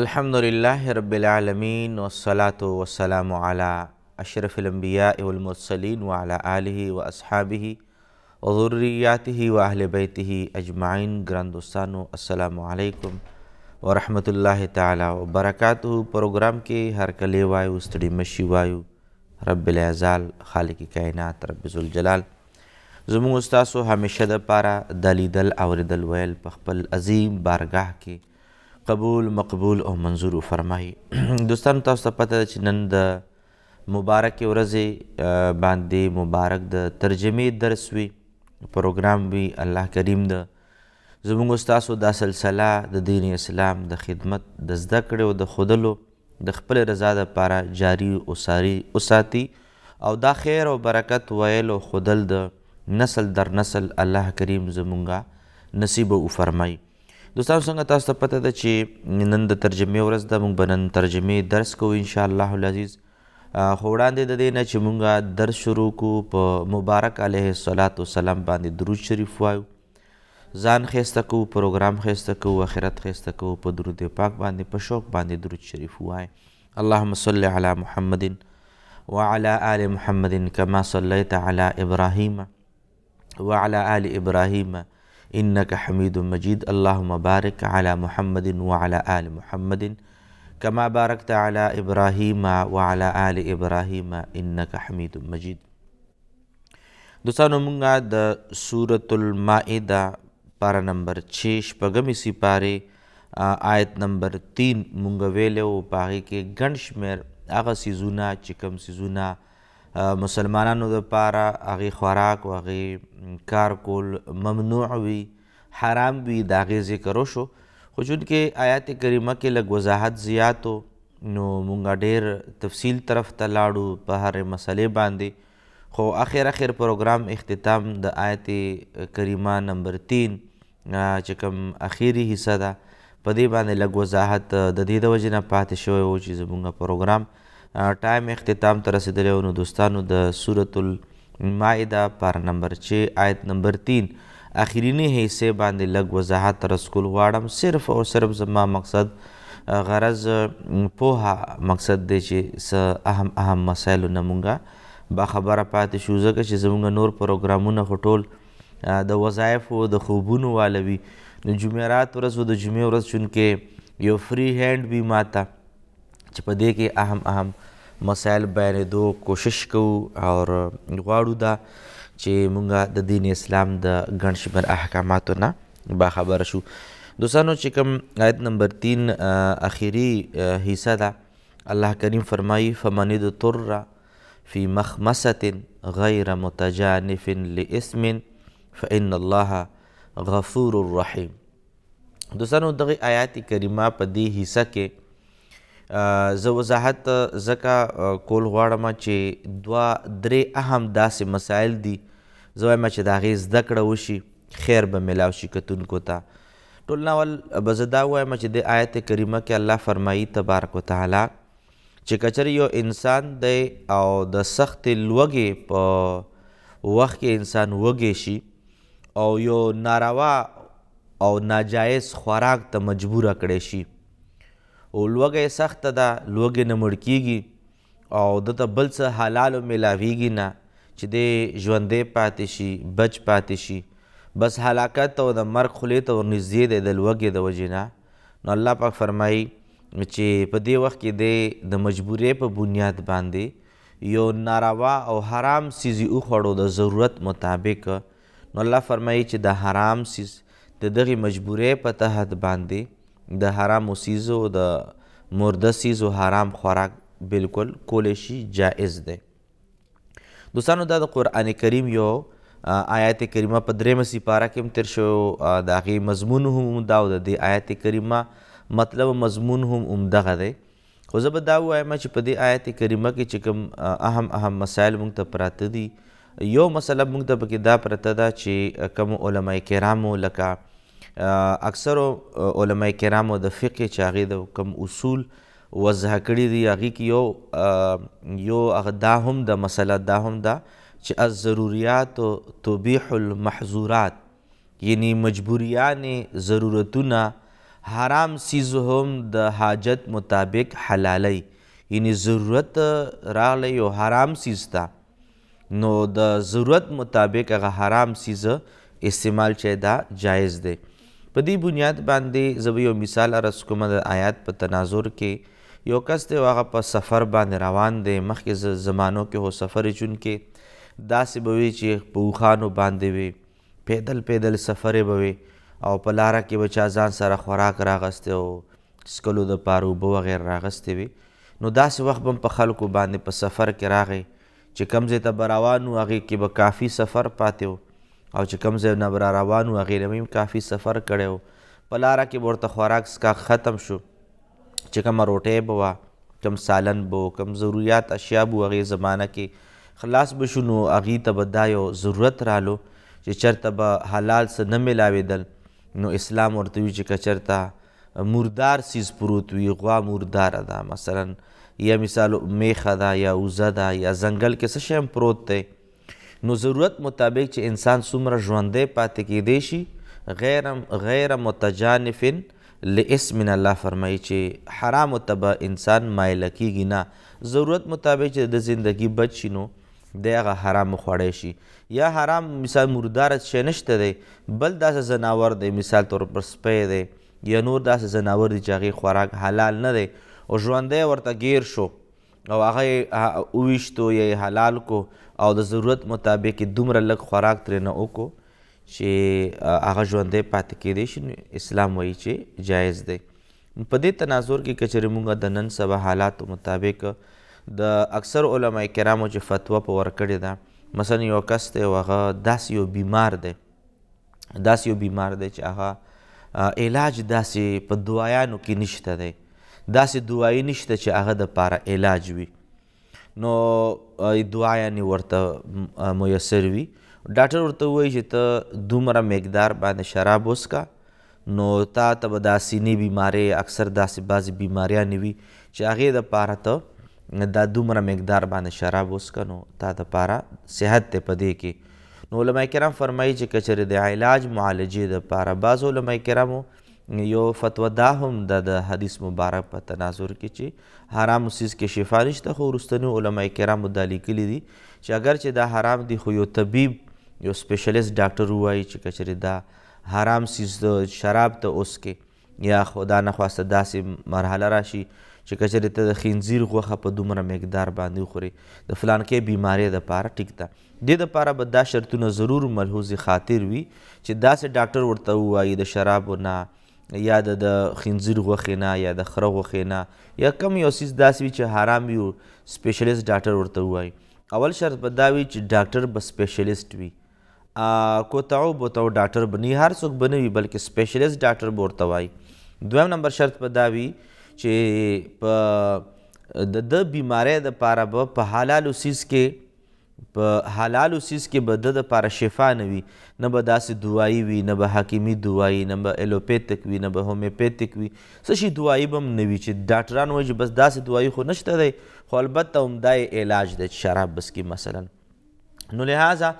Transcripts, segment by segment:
الحمد للہ رب العالمین والصلاة والسلام وسلام اشرف الانبیاء والمرسلین وعلى آلہ و علیٰ علیہ و اصحابی عریاتی ہی واہل بیت ہی اجمائین گرندوستان السلام علیکم و اللہ تعالی وبرکاتہ پروگرام کے ہر کلے سڑی میں مشی وایو رب العزال خالق کائنات رب ذوالجلال زمو استاسو ہمیشہ حامشد پارا دلی دل اور دل ویل پخپل عظیم بارگاہ کے قبول مقبول او منظور فرمایي دوستانو تاسو ته پته ده چې نن د مبارک ورځې باندې مبارک د ترجمه درس وی پروګرام وی الله کریم د زموږ استادو دا سلسله د دین اسلام د خدمت د زده کړې او د خودلو د خپل رضا د پاره جاری او ساری اوساتی او دا خیر او برکت ویل او خودل د نسل در نسل الله کریم زمونږه نصیب او فرمایي دوستانو څنګه تاسو ته پته ده چې نن د ترجمه ورځ ده موږ بنن ترجمه درس کوو ان شاء الله العزیز خو وړاندې د دې نه چې موږ درس شروع کو په مبارک علیه الصلاۃ والسلام باندې درود شریف وایو ځان خسته کو پروګرام خسته کو اخرت خسته کو په درود پاک باندې په شوق باندې درود شریف وایي اللهم صل علی محمد وعلى آل محمد كما صليت على إبراهيم وعلى آل إبراهيم انك حمید مجید اللهم بارک علی محمد وعلى آل محمد كما باركت على ابراهيم وعلى آل ابراهيم انك حمید مجید دوستانو موږ د سورۃ المائده پارا نمبر 6 شپږم سپاره آیت نمبر 3 موږ ویلو پاره کې ګڼ شمیر هغه سيزونه چې کوم سيزونه مسلمانانو د پاره هغه خوراک او هغه کار کول ممنوع وي حرام وي دا غي ذکر وشو خو چون کې آیات کریمه کې لږ وضاحت زیاتو نو مونږ ډېر تفصیل طرف ته لاړو په هر مسلې باندې خو اخر اخر پروګرام اختتام د آیت کریمه نمبر 3 چې کوم اخیری حصہ ده په دې باندې لږ وضاحت د دې د وجې نه پاتې شوی و چې زمونږ پروګرام ټایم اختتام ته رسیدلی نو دوستانو د سورت المائده پار نمبر 6 آیت نمبر 3 اخرینی حصے باندې لږ وضاحت رسکول غواړم صرف او صرف زما مقصد غرض پوها مقصد دی چې س اهم اهم مسایل نه مونږه با خبره پاتې شو ځکه چې زمونږ نور پروګرامونه هټول د وظایف او د خوبونو والوي د جمعرات ورځ او د جمعې ورځ چونکې یو فری هینډ وی ماته چې په دې کې اهم اهم مسائل بیانېدو کوشش کوو او غواړو دا چې مونږه د دین اسلام د ګڼ شمېر احکاماتو نه باخبره شو دوستانو چې کوم آیت نمبر تین اخیری حصہ ده الله کریم فرمایي فمن اضطر فی مخمسة غیر متجانف لإثم فإن الله غفور الرحیم دوستانو دغه آیات کریمه په دې حصہ کې زه وضاحت ځکه کول غواړم چې دوه درې اهم داسې مسایل دي زه وایم چې د هغې زده کړه وشي خیر به میلاو شي کتونکو ته ټول ناول به زه دا وایم چې د آیت کریمه کې الله فرمایي تبارک وتعالی چې کچر یو انسان دی او د سختې لوږې په وخت کې انسان وږې شي او یو ناروا او ناجایز خوراک ته مجبوره کړی شي او لوګه سخت ده لوګه نه مړ کیږي او د ته بل څه حلال ملاویږي نه چې د ژوندې پاتې شي بچ پاتې شي بس هلاکت او د مرګ خولې ته ورنږدې دی د لوګې د وجې نه نو الله پاک فرمایي چې په دې وخت کې د مجبورې په بنیاد باندې یو ناروا او حرام سیزی وخوړو د ضرورت مطابق نو الله فرمایي چې د حرام سیز د دغه مجبورې په تحت باندې د حرامو سیزو د مرده سیزو حرام خوراک بالکل کولی شي جایز دی دوستانو دا د قرآن کریم یو آیات کریمه په درېمه سپاره کې هم تیر شوی د هغې مضمون هم عمدا او د دې آیات کریمه مطلب مضمون هم عمدغه دی خو زه به دا ووایم چې په دې آیت کریمه کې چې کوم اهم اهم مسایل موږ ته پراته دي یو مسله موږ ته پکې دا پرته ده چې کوم علما کرامو لکه اکثر علما کرامو د فقه چې هغې د کوم اصول وضح کړي دي هغې کې یو یو دا هم د مسله دا هم ده چې الضروریات تبیح المحظورات یعنی مجبوریانې ضرورتونه حرام سیز هم د حاجت مطابق حلالی یعنی ضرورت راغلی یو حرام سیز ته نو د ضرورت مطابق هغه حرام سیز استعمال چې دا جایز دی په دې بنیاد باندې زه یو مثال عرض کوم د آیات په تناظر کې یو کس دی هغه په سفر باندې روان دی مخکې زمانو کې هو سفر چون کې داسې به وي چې په اوښانو باندې وي پیدل پیدل سفرې به وي او په لاره کې به چا ځان سره خوراک راغستی او سکلو د پاره اوبه وغیره راغستې وي نو داسې وخت به په خلکو باندې په سفر کې راغی چې کم ځای ته به روان و هغې کې به کافي سفر پاتې و او چې کم ځای نه به را روان و هغې نه کافي سفر کړی و په لاره کې به ورته خوراک څکاک ختم شو چې کومه روټۍ به وه کم سالن به و کم ضروریات اشیا به هغې زمانه کې خلاص به شو نو هغې ته به دا یو ضرورت رالو چې چرته به حلال څه نه میلاوېدل نو اسلام ورته وي چې که چرته مردار سیز پروت وي غوا مرداره ده مثلا یا مثال میخه ده یا اوزه ده یا ځنګل کې څه شی پروت دی نو ضرورت مطابق چې انسان څومره ژوندې پاتې کېدی شي غیر غیر متجانف لاسم الله فرمایي چې حرام ته انسان مایل کیږي نه ضرورت مطابق چې د زندگی بچ شي نو د هغه حرام خوړی شي یا حرام مثال مردار شی نشته دی بل داسې زناور دی مثال طور پر سپی دی یا نور داسې زناور دی چې هغې خوراک حلال نه دی او ژوندی ورته ګیر شو او هغه یې وویشتو یا حلال کو او د ضرورت مطابق دومره لږ خوراک ترې نه وکړو چې هغه ژوندی پاتې کېدی شي اسلام وایي چې جایز دی په دې تناظر کې که چېرې موږ د نن سبا حالاتو مطابق د اکثر علما کرامو چې فتوا په ورکړې ده مثلا یو کس دی او هغه داسې یو بیمار دی داسې یو بیمار دی چې هغه علاج داسې په دعایانو کې نشته دی داسې دعایي نشته چې هغه د پاره علاج وي نو دعا یعنی ورته میسر وي ډاکټر ورته وایي چې ته دومره مقدار باندې شراب وسکا نو تا ته به داسې نه بیمارې اکثر داسې بعضې بیماریانې وي چې هغې دپاره ته دا دومره مقدار باندې شراب وسکه نو تا دپاره صحت دی په دې کې نو علما کرام فرمایي چې کچرې د علاج معالجې دپاره بعض علما کرامو یو فتوا دا هم د حدیث مبارک په تناظر کې چې حرام سیز کې شفا نشته خو وروستنیو علما کرامو دا لیکلي دي چې اگر چې دا حرام دي خو یو طبیب یو سپیشلیست ډاکټر ووایي چې کچرې دا حرام سیز شراب ته اوس کې یا خدا نخواسته داسې مرحله راشي چې کچرې ته د خنزیر غوښه په دومره مقدار باندې وخورې د فلان کې بیمارۍ دپاره ټیک ده دې دپاره به دا شرطونه ضرور ملحوظ خاطر وي چې داسې ډاکټر ورته ووایي د شرابو نه یا د خنزیر غوښې نه یا د خره غوښې نه یا کم یو څیز داسې وي چې حرام وي سپیشلیست ډاکټر ورته ووایي اول شرط به دا وي چې ډاکټر به سپیشلیست وي کوتعو بوتو ډاکټر به نه هر څوک به نه وي بلکې سپیشلیست ډاکټر به ورته وایي دویم نمبر شرط به دا وي چې په د د بیماری د پاره به په حلالو سیز کې په حلالو سیس کې به د لپاره شفا نه وي نه به داسې دوایي وي نه به حکیمي دوایي نه به الوپیتک وي نه به هومیوپیتک وي څه شي دوایي به هم نه وي چې ډاکټران وایي چې بس داسې دوایي خو نشته دی خو البته هم دا علاج دی چې شراب بس کې مثلا نو لہذا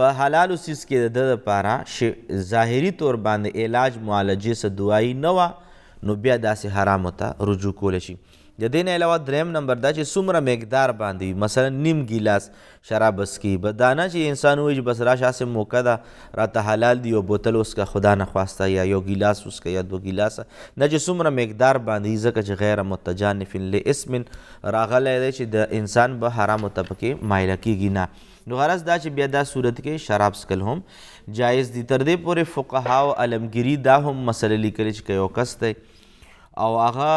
په حلالو سیس کې د لپاره ظاهري طور باندې علاج معالجې څه دوایي نه وه نو بیا داسې حرامو ته رجوع کولی شي د دین علاوه دریم نمبر دا چې څومره مقدار باندې وي مثلا نیم ګیلاس شراب اسکی به دانه چې انسان وایي چې بس راشه هسې موقع ده راته حلال دی یو بوتل اسکه خدا نخواسته یا یو ګیلاس اسکه یا دو ګیلاس نه چې څومره مقدار باندې ځکه چې غیر متجانف لاسم راغلی دی چې د انسان به حرامو ته پکې مایله کیږي نه نو غرض دا چې بیا دا صورت کې شراب څکل هم جایز دي تر دې پورې فقهاو علمګیري دا هم مسله لیکلې چې که یو کس دی او هغه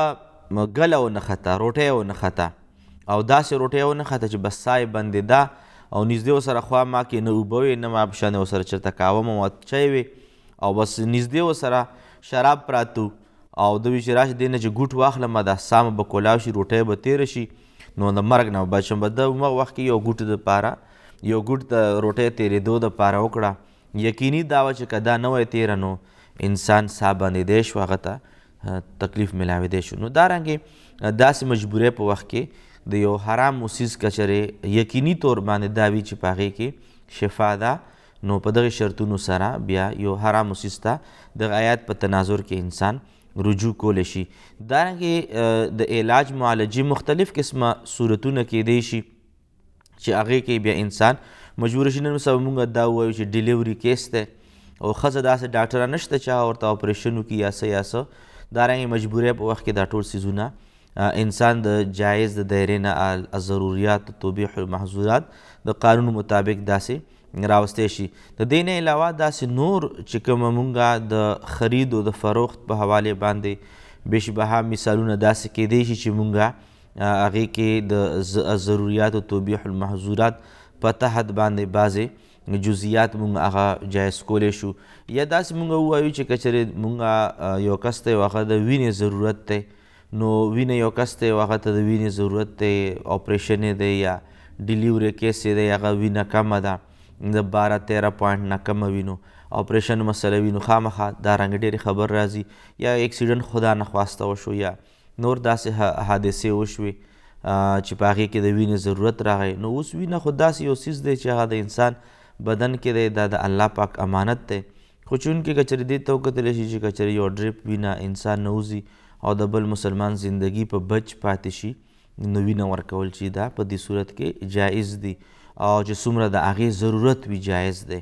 ګله ونښته روټۍ ونښته او داسې روټۍ ونښته چې بس سا یې بندېده او نږدې ورسره خوا ما کې نه اوبه وې نه ماپښانې ورسره چېرته کاوه مو چای وې او بس نږدې ورسره شراب پراته او دوی چې راشي دی نه چې ګوټ واخلمه دا سامه به کولاو شي روټۍ به تېره شي نو د مرګ نه بچم به د هغه وخت کې یو ګوټ دپاره یو ګوټ د روټۍ تېرېدو دپاره وکړه یقیني دا وه چې که دا نه وی تېره نو انسان سا بندېدی شو هغه ته تکلیف ملاوي دی شو نو دارنګه داسې مجبورې په وخت کې د یو حرام موسیز کچره یقیني طور باندې داوی چې پاغې کې شفا ده نو په دغه شرطونو سره بیا یو حرام موسیز ته د آیات په تناظر کې انسان رجوع کول شي دارنګه د علاج معالجي مختلف قسمه صورتونه کې دی شي چې هغه کې بیا انسان مجبور شي نن سبا مونږ دا وایو چې ډیلیوري کیس ده او خزه داسې ډاکټر نشته چې ورته اپریشن وکي یا څه یا څه دا رنګ مجبورې په وخت کې دا ټول سيزونه انسان د جایز د دایرې نه ضرورت توبیح المحظورات د قانون مطابق داسې راوستې شي د دین علاوه داسې نور چې کوم مونږه د خرید او د فروخت په حواله باندې بشبها مثالونه داسې کېدی شي چې مونږه هغه کې د ضرورت او توبیح المحظورات په تحت باندې بازه جزئیات مونږ هغه جایز کولای شو یا داسې مونږ ووایو چې کچرې مونږ یو کس ته واخه د وینې ضرورت دی نو وینې یو کس ته واخه ته د وینې ضرورت دی اپریشن دی یا ډیلیوري کیس دی هغه وینه کمه ده د بارہ تیرہ پوائنټ نه کمه وینو اپریشن مسله وینو خامخا دا رنګ ډېرې خبر راځي یا اکسیډنټ خدا نخواسته وشو یا نور داسې حادثې وشوي چې په هغې کې د وینې ضرورت راغی نو اوس وینه خو داسې یو څیز دی چې هغه د انسان بدن کې دی دا د الله پاک امانت دی خو چونکې کچرې دې ته وکتلی شي چې کچرې یو ډریپ وینه انسان نوزي او د بل مسلمان زندگی په بچ پاتې شي نو وینه ورکول چې دا په دې صورت کې جایز دی او چې څومره د هغې ضرورت وي جایز دی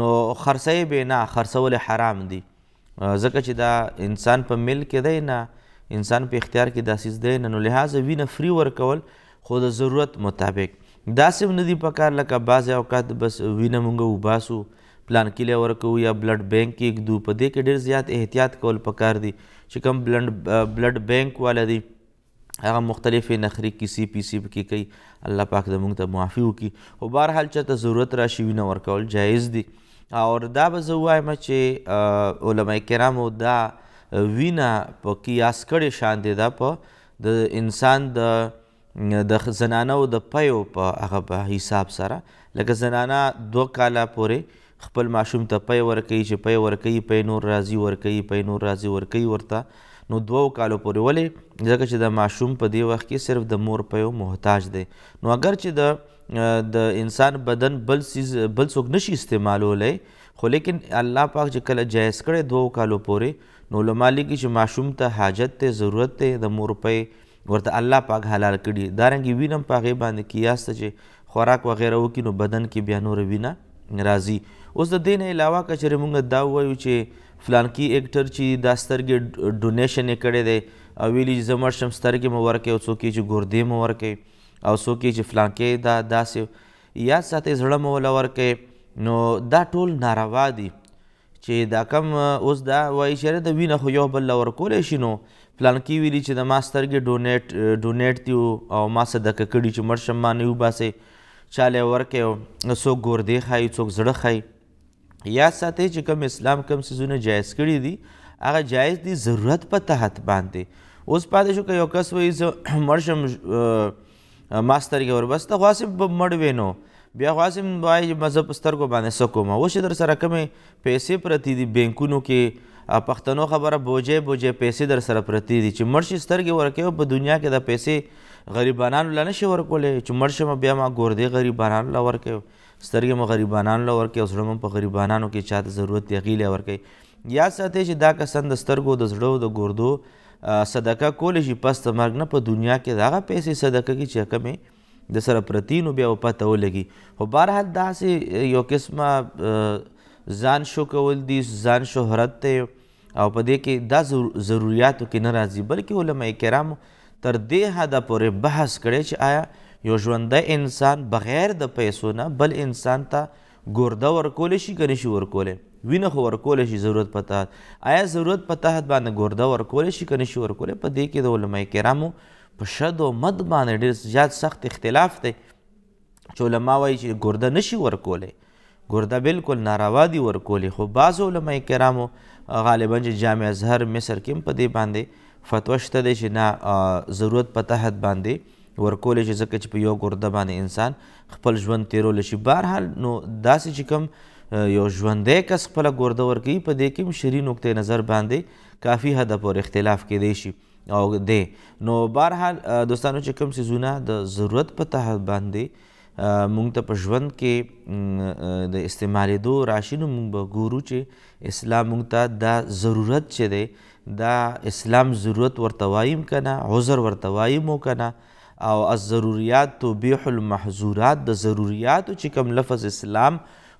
نو خرڅه به نه خرڅول حرام دی ځکه چې دا انسان په مل کې دی نه انسان په اختیار کې داسیز دی نه نو لحاظ وینه فری ورکول خو د ضرورت مطابق داسې نه دي په کار لکه بعضې اوقات بس وینه مونږ وباسو پلان کلی ورکو یا بلډ بینک کې ږدو په دې کې ډېر زیات احتیاط کول پکار دي چې کوم بلډ بلډ بینک والا دی هغه مختلفې نخرې کیسې پیسې پکې کوي الله پاک زموږ ته معافي وکړي خو بهرحال چېرته ضرورت راشي وینه ورکول جایز دي او دا به زه ووایم چې علما کرامو دا وینه په قیاس کړې شان دی دا په د انسان د د زنانه او د پیو په هغه حساب سره لکه زنانه دو کاله پورې خپل ماشوم ته پی ورکوي چې پی ورکوي پی نور راځي ورکوي پی نور راځي ورکوي ورته نو دوو کالو پورې ولې ځکه چې د ماشوم په دی وخت کې صرف د مور پیو محتاج دی نو اگر چې د د انسان بدن بل سیز بل څوک نشي استعمالولی خو لیکن الله پاک چې کله جایز کړی دوو کالو پورې نو علما لیکي چې ماشوم ته حاجت ته ضرورت ته د مور پی ورته الله پاک حلال کړي دارنګې وینه هم په هغې باندې قیاسته چې خوراک وغیره وکړي نو بدن کې بیا نوره وینه راځي اوس د دې نه علاوه که چېرې موږ دا ووایو چې فلانکي اکټر چې دا سترګې ډونیشن یې کړی دی او ویلي چې زه مړ شم سترګې مو ورکوي او څوک یې چې ګردې مو ورکوي او څوک یې چې فلانکې دا داسې یاد ساتئ زړه مو وله ورکوي نو دا ټول ناروا دي چې دا کم اوس دا وایي چېرې د وینه خو یو بل له ورکولی شي نو پلانکی ویلي چې د ما سترګې ډونیټ ډونیټ دي او ما صدقه کړي چې مړ شم ما نه وباسې چاله ورکې څوک ګردې ښایي څوک زړه ښایي یا ساتئ چې کم اسلام کم څیزونه جایز کړي دي هغه جایز دي ضرورت په تحت باندې اوس پاتې شو که یو کس وایي زه مړ شم ما سترګې وربسته خو هسې به مړ وینو بیا غواسم وایي چې مذهب سترګو باندې څه کوم اوس چې در سره کمې پیسې پرتې دي بینکونو کې پښتنو خبره بوجه بوجه پیسې در سره پرتی دي چې مرشي سترګې ورکه په دنیا کې د پیسې غریبانانو لنه شي ورکولې چې مرشم بیا ما ګوردې غریبانانو لور کې سترګې مو غریبانانو لور کې اوسړم په غریبانانو کې چاته ضرورت دی غیله ور کې یا ساتي چې دا کسان د سترګو د زړو د ګردو صدقه کول شي پس د مرګ نه په دنیا کې داغه پیسې صدقه کې چې کمې د سره پرتینو بیا پته ولګي خو بهرحال داسې یو قسمه ځان شو کول دي ځان شهرت ته او په دې کې دا ضروریاتو کې نه راځي بلکې علما کرام تر دې حده پورې بحث کړی چې آیا یو ژوندی انسان بغیر د پیسو نه بل انسان ته ګرده ورکول شي که نشي ورکولی وینه خو ورکول شي ضرورت په تحت آیا ضرورت په تحت باندې ګرده ورکول شي که نشي ورکولی په دې کې د علما کرامو په شد او مد باندې ډېر زیات سخت اختلاف دی چې علما وایي چې ګرده نشي ورکولی ګرده بالکل ناروا دي ورکولی خو بعض علما کرامو غالبا چې جامع ازهر مصر کې هم په دې باندې فتوا شته دی چې نه ضرورت په تحت باندې ورکول شي ځکه چې په یو ګرده باندې انسان خپل ژوند تیرول شي بهرحال نو داسې چې کوم یو ژوندی کس خپله ګرده ورکوي په دې کې هم شرعي نقطې نظر باندې کافي حده پورې اختلاف کیدی شي او دی نو بهرحال دوستانو چې کوم څیزونه د ضرورت په تحت باندې مونږ ته په ژوند کې د استعمالېدو راشي نو مونږ به ګورو چې اسلام مونږ ته دا ضرورت چې دی دا اسلام ضرورت ورته وایم که نه عذر ورته وایمو که نه او الضروریات بیح المحظورات د ضروریاتو چې کوم لفظ اسلام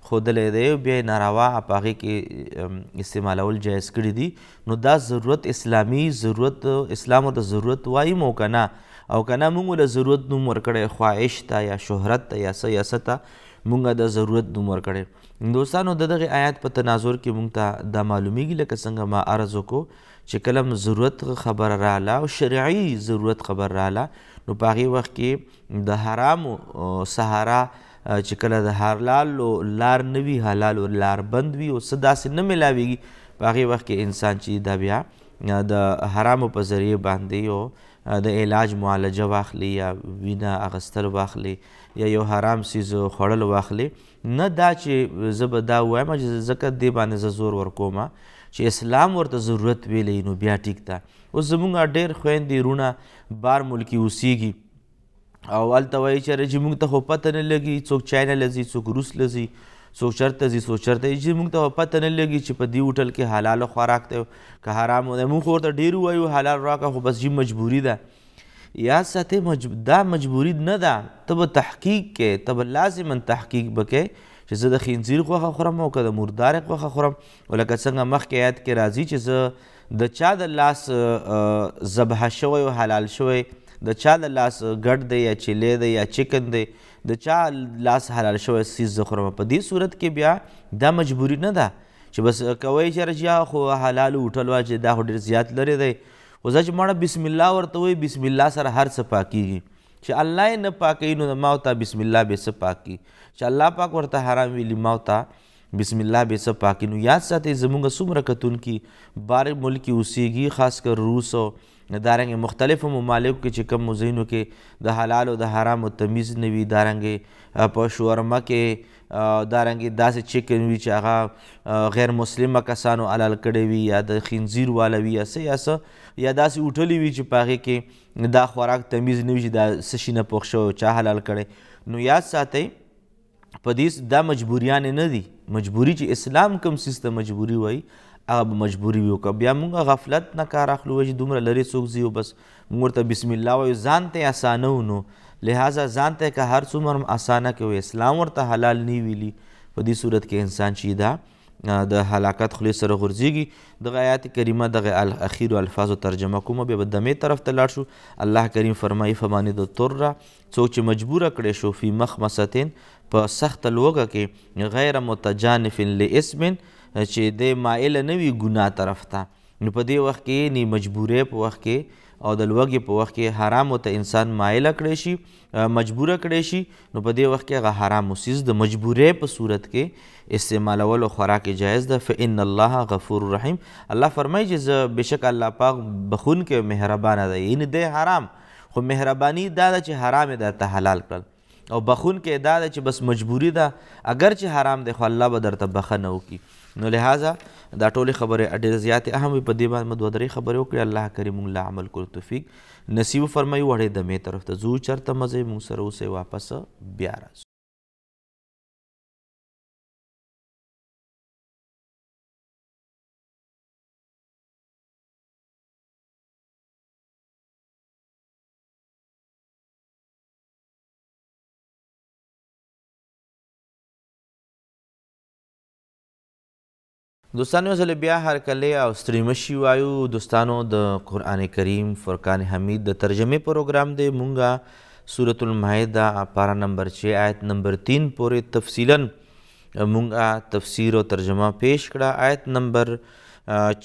ښودلی دی بیا یې ناروا په هغې کې استعمالول جایز کړي دي نو دا ضرورت اسلامي ضرورت اسلام ورته ضرورت وایمو که نه او کنه موږ له ضرورت نوم ورکړی خواهش ته یا شهرت ته یا څه یا څه ته موږ د ضرورت نوم ورکړی دوستانو د دغه آیات په تناظر کې موږ ته دا معلومیږي لکه څنګه ما عرض وکړو چې کلم ضرورت خبر رااله او شرعي ضرورت خبر رااله نو په هغې وخت کې د حرامو سهارا چې کله د حلالو لار نه وي حلالو لار بند وي او څه داسې نه میلاویږي په هغې وخت کې انسان چې دا بیا د حرامو په ذریعې باندې او د علاج معالجه واخلي یا وینه اغستل واخلي یا یو حرام سیز خوړل واخلي نه دا چې زه به دا ووایم چې ځکه دې باندې زه زور ورکوم چې اسلام ورته ضرورت ویلی نو بیا ټیک ده اوس زمونږ ډېر خویندې رونه بار ملکي اوسیږي او هلته وایي چېرې چې موږ ته خو پته نه لګي څوک چاینا لځي څوک روس لځي څوک چرته ځي څوک چرته چې موږ ته پته نه لګي چې په دې هوټل کې حلال خوراک ته که حرام دی موږ ورته ډېر وایو حلال راکه خو بس چې مجبوري ده یا ساتې مجب... دا مجبوري نه ده ته به تحقیق کې ته به لازما تحقیق بکې چې زه د خنزیر غوښه خورم او که د مردار غوښه خورم او لکه څنګه مخکې آیت کې راځي چې زه د چا د لاس ذبحه شوی او حلال شوی د چا د لاس ګډ دی یا چیلی دی یا چکن دی د چا لاس حلال شوی سیز زه خورم په دې صورت کې بیا دا مجبوري نه ده چې بس کوی چې رجیا خو حلال هوټل واچې دا خو ډېر زیات لرې دی خو زه چې مړه بسم الله ورته وایي بسم الله سره هر څه پاکیږي چې الله یې نه پاکوي نو ما ورته بسم الله بې څه پاکي چې الله پاک ورته حرام ویلي ما ورته بسم الله به څه پاکي نو یاد ساتئ زموږ څومره کتونکي بار ملک اوسېږي خاص کر روس او دارنګ مختلفو ممالکو کې چې کم مزینو کې د حلال او د حرام تمیز نه وي دارنګ په شورما کې دارنګ داسې چیکن وی چې هغه غیر مسلمه کسانو علال کړي وي یا د خنزیر والا وی یا څه یا څه یا داسې اوټلې وی چې پاغه کې دا خوراک تمیز نه وي چې دا څه شي نه پوښ شو چا حلال کړي نو یاد ساتئ په دې دا مجبوریان نه دي مجبوری چې اسلام کم سیسته مجبوری وای هغه مجبوری وي که بیا موږ غفلت نه کار اخلو چې دومره لرې څوک ځي بس موږ ته بسم الله وایو ځان ته اسانه ونو لہذا ځان ته که هر څومره اسانه کوي اسلام ورته حلال نی ویلی په دې صورت کې انسان چې دا د هلاکت خلی سره غورځيږي د آیات کریمه د اخیر الفاظ ترجمه کوم به دمه طرف ته لاړ شو الله کریم فرمایي فمانه د تر څوک چې مجبور کړي شو فی مخمستین په سخت لوګه کې غیر متجانف لاسم چې د مائل نه وي ګناه طرف ته نو په دې وخت کې ني مجبورې په وخت کې او د لوګي په وخت کې حرام ته انسان مایل کړی شي مجبور کړی شي نو په دې وخت کې هغه حرام وسیز د مجبورې په صورت کې استعمالول او خوراک جایز ده فإن الله غفور رحیم الله فرمایي چې بشک الله پاک بخون کې مهربان ده یعنی د حرام خو مهرباني دا چې حرام ده ته حلال کړل او بخون کې ادا ده چې بس مجبوری ده اگر چې حرام دی خو الله به درته بخنه وکړي نو لہذا دا ټولې خبرې ډېرې زیاتې اهم وي په دې باندې دوه درې خبرې وکړې الله کریم موږ له عمل کولو توفیق نصیب فرمایي وړې دمې طرف ته ځو چرته مزې موږ سره اوسې واپس بیا راځو دوستانو زل بیا هر کله او ستریمه شی وایو دوستانو د قران کریم فرقان حمید د ترجمه پروګرام دی مونږه سورۃ المائده پارا نمبر 6 آیت نمبر 3 پورې تفصیلا مونږه تفسیر او ترجمه پیش کړه آیت نمبر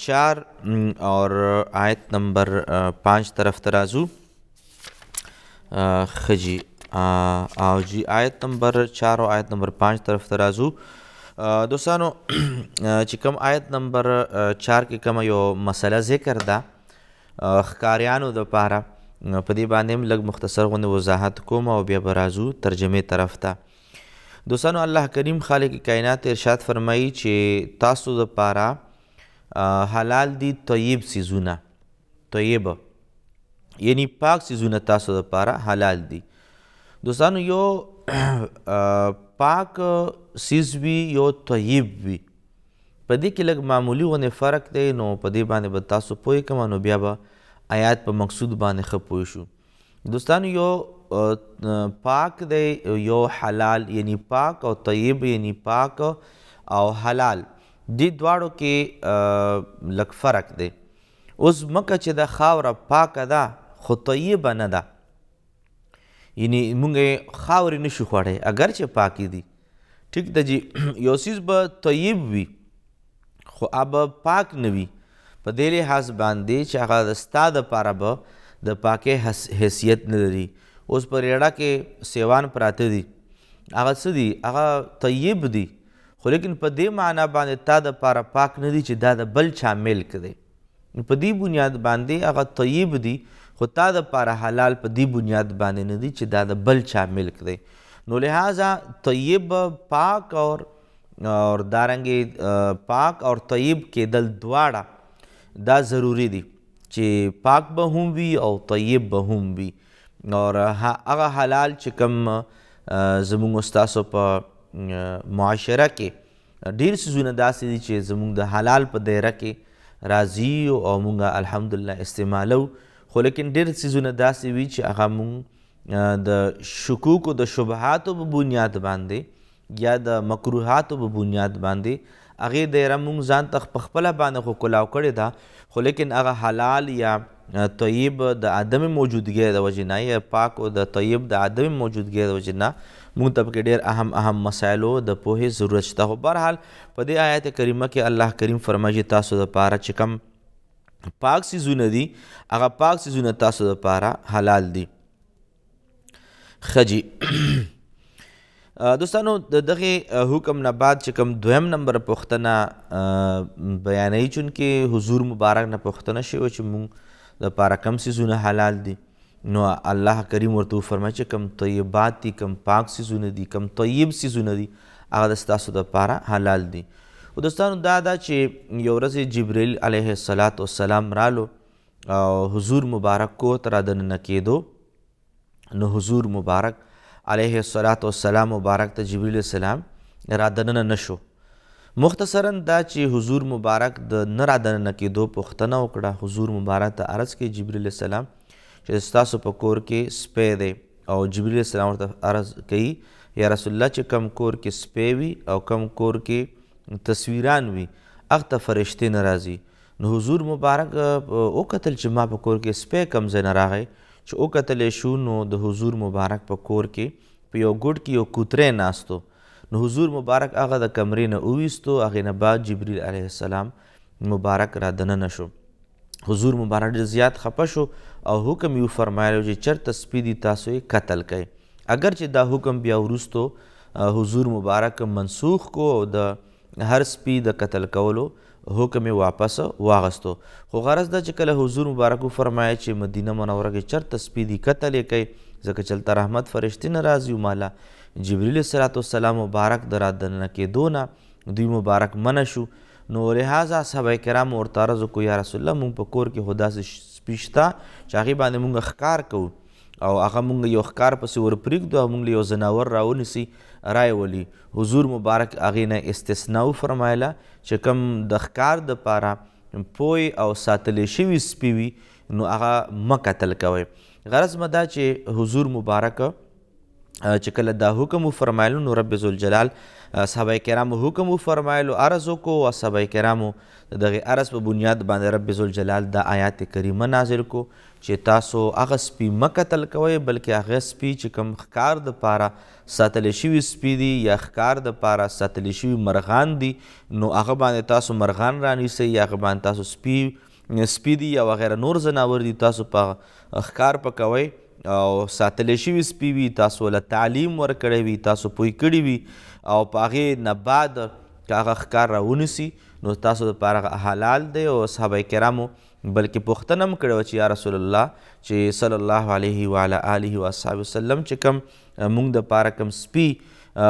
4 اور آیت نمبر 5 طرف ترازو خجی او جی آیت نمبر 4 او آیت نمبر 5 طرف ترازو دوستانو چې کوم آیت نمبر 4 کې کوم یو مسله ذکر ده خکاریانو د پاره په دې باندې لږ مختصر غونډه وضاحت کوم او بیا برازو ترجمه طرف ته دوستانو الله کریم خالق کائنات ارشاد فرمایي چې تاسو د پاره حلال دي طیب سيزونه طیب یعنی پاک سيزونه تاسو د پاره حلال دي دوستانو یو پاک سیز وی یو طیب وی په دې کې لږ معمولی ونه فرق دی نو په دې باندې به تاسو پوه کوم نو بیا به آیات په مقصود باندې ښه پوه شو دوستانو یو پاک دی یو حلال یعنی پاک او طیب یعنی پاک او حلال دې دواړو کې لږ فرق دی اوس مکه چې د خاوره پاکه ده خو طیبه نه ده یعنی مونږ خاورې نشو خوړی اگر چې پاکې دي ټیک ده جی یو سیز به طیب وي خو آب پاک نه وي په دې لحاظ باندې چې هغه ستا دپاره به د پاکې حیثیت نه لري اوس په ریړه کې سیوان پراته دي هغه څه دي هغه طیب دي خو لیکن په دې معنا باندې تا دپاره پاک نه دي چې دا د بل چا ملک دی په دې بنیاد باندې هغه طیب دي خو تا د پاره حلال په پا دی بنیاد باندې نه دی چې دا د بل چا ملک دی نو لہٰذا طیب پاک اور اور دارنګې پاک اور طیب کېدل دواړه دا ضروری دي چې پاک به هم وي او طیب به هم وي اور هغه حلال چې کوم زموږ ستاسو په معاشره کې ډیر سیزونه داسې دي چې زموږ د حلال په دایره کې راځي او موږ الحمدلله استعمالو خو لیکن ډېر څیزونه داسې وي چې هغه مونږ د شکوکو د شبهاتو په بنیاد باندې یا د مکروهاتو په بنیاد باندې هغې دیره مونږ ځان ته په خپله باندې خو کلاو کړې ده خو لیکن هغه حلال یا طیب د عدم موجودګۍ د وجې نه یا پاک او د طیب د عدم موجودګۍ د وجې نه مونږ ته پکې ډېر اهم اهم مسایلو د پوهې ضرورت شته خو بهرحال په دې آیت کریمه کې الله کریم فرمایي تاسو د پاره چې کم پاک سيزونه دي هغه پاک سيزونه تاسو لپاره حلال دي خجی دوستانو د دغه حکم نه بعد چې کوم دویم نمبر پوښتنه بیانې چون کې حضور مبارک نه پوښتنه شوی چې مونږ د پاره کم سيزونه حلال دي نو الله کریم ورته فرمایي چې کم طیبات دي کم پاک سيزونه دي کم طیب سيزونه دي هغه د تاسو لپاره حلال دي خو دوستانو دا دا چې یو ورځ جبرئیل علیه السلام رالو او حضور مبارک کو تر د نکیدو نو حضور مبارک علیه السلام مبارک ته جبرئیل السلام را دننه نشو مختصرا دا چې حضور مبارک د نه را دننه کېدو پوښتنه وکړه حضور مبارک ته عرض کې جبرئیل السلام چې ستاسو په کور کې سپی دی او جبرئیل السلام ورته عرض کوي یا رسول الله چې کم کور کې سپی وي او کم کور کې تصویران وي هغه ته فرشتې نه راځي نو حضور مبارک وکتل چې ما په کور کې سپی کم ځای نه راغی چې وکتلی شو نو د حضور مبارک په کور کې په یو ګوټ کې یو کوترې ناستو نو حضور مبارک هغه د کمرې نه وویستو هغې نه بعد جبریل علیه السلام مبارک را دننه شو حضور مبارک ډېر زیات خفه شو او حکم یو فرمایلو چې چرته سپي دي تاسو یې قتل کړئ اگر چې دا حکم بیا وروستو حضور مبارک منسوخ کو او د هر سپی د قتل کولو حکم واپس واغستو خو غرض دا چې کله حضور مبارکو فرمایي چې مدینه منوره کې چرته سپی دی قتل یې کوي ځکه چلته رحمت فرشتي ناراضي مالا جبريل صلوات والسلام مبارک درادنه کې دونه دوی مبارک منه شو نو لہذا صحابه کرام ورته عرض کو یا رسول الله مونږ په کور کې خدا سپیشتا چې هغه باندې مونږ ښکار کوو او هغه مونږ یو ښکار پسې ور پرېږدو او مونږ یو ځناور راونیسي رای ولی حضور مبارک هغې نه استثنا وفرمایله چې کوم د ښکار دپاره پوی او ساتلې شوي سپي وي نو هغه مه قتل کوئ غرض مدا چې حضور مبارک چې کله دا حکم فرمایلو نو رب ذوالجلال صحابه کرامو حکم فرمایلو عرض کو او صحابه کرامو دغه عرض په بنیاد باندې رب ذوالجلال د آیات کریمه نازل کو چې تاسو هغه سپی مکتل کوي بلکې هغه سپی چې کم خکار د پاره ساتل شوی سپی دی یا خکار د پاره ساتل شوی مرغان دی نو هغه باندې تاسو مرغان رانیسي یا هغه باندې تاسو سپی سپی دی یا وغیرہ نور زناور دی تاسو په خکار پکوي او ساتل شوی سپی وي تاسو له تعلیم ورکړی وي تاسو پوی کړی وي او په هغه نه بعد که هغه ښکار راونیسي نو تاسو دپاره حلال دی او صحابه کرامو بلکې پوښتنه هم کړې وه چې یا رسول الله چې صلی الله علیه و علی آله و اصحاب وسلم چې کوم موږ د پاره کوم سپي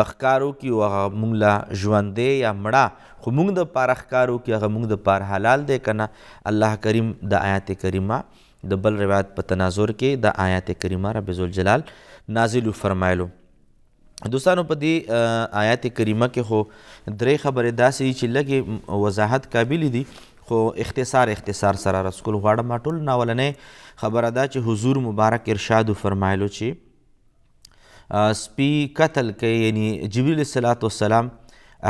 ښکارو کې او هغه موږ لا ژوندې یا مړه خو موږ د پاره ښکارو کې هغه موږ د پاره حلال دی کنه الله کریم د آیات کریمه د بل روایت په تناظر کې د آیات کریمه رب ذوالجلال نازل فرمایلو دوستانو په دې آیات کریمه کې خو درې خبرې داسې چې لږې وضاحت قابل دي خو اختصار اختصار سره رسکول غواړم ټول ناولنې خبره ده چې حضور مبارک ارشاد فرمایلو چې سپی قتل کوي یعنی جبرئیل صلوات والسلام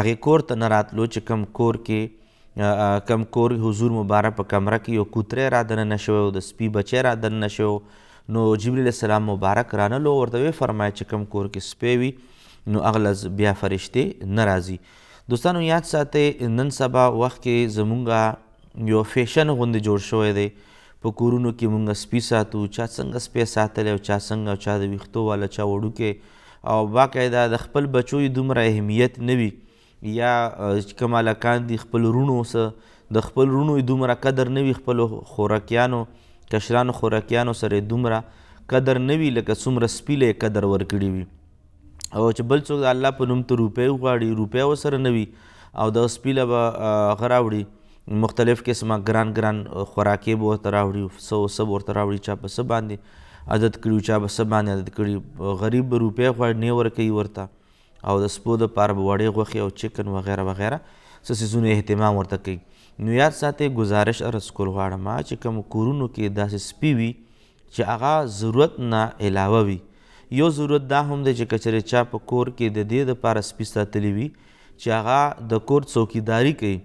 هغه کور ته نه راتلو چې کم کور کې کم کور حضور مبارک په کمره کې یو کوترې را دننه شوی او د سپی بچی را دننه شوی نو جبرئیل السلام مبارک رانه لو ورته وی فرمایي چې کم کور کې سپی وي نو اغلز بیا فرشته ناراضي دوستانو یاد ساتئ نن سبا وخت کې زمونږه یو فیشن غوندې جوړ شوی دی په کورونو کې مونږ سپی ساتو چا څنګه سپی ساتلی او چا څنګه چا د ویښتو والا چا وړوکې او باقاعده د خپل بچو دومره اهمیت نوي یا کوم لکان دي خپل رونو سره د خپل رونو دومره قدر نوي خپل خوراکیانو کشرانو خوراکیانو سره دومره قدر نوي لکه څومره سپیله قدر ورکړي وي او چې بل څوک د الله په نوم ته روپۍ غواړي روپۍ ورسره نه وي او د سپي له به هغه راوړي مختلف قسمه ګران ګران خوراکې به ورته راوړي څه څه به ورته راوړي چا په څه باندې عادت کړي چا په څه باندې عادت کړي غریب به روپۍ غواړي نه ورکوي ورته او د سپو د پاره به وړې غوښې او چکن وغیره وغیره څه څیزونه اهتمام ورته کوي نو یاد ساتئ ګزارش عرض کول غواړم چې کوم کورونو کې داسې سپي وي چې هغه ضرورت نه علاوه وي یو ضرورت دا هم دی چې کچره چا په کور کې د دې دپاره سپي ساتلی وي چې هغه د کور څوکیداری کوي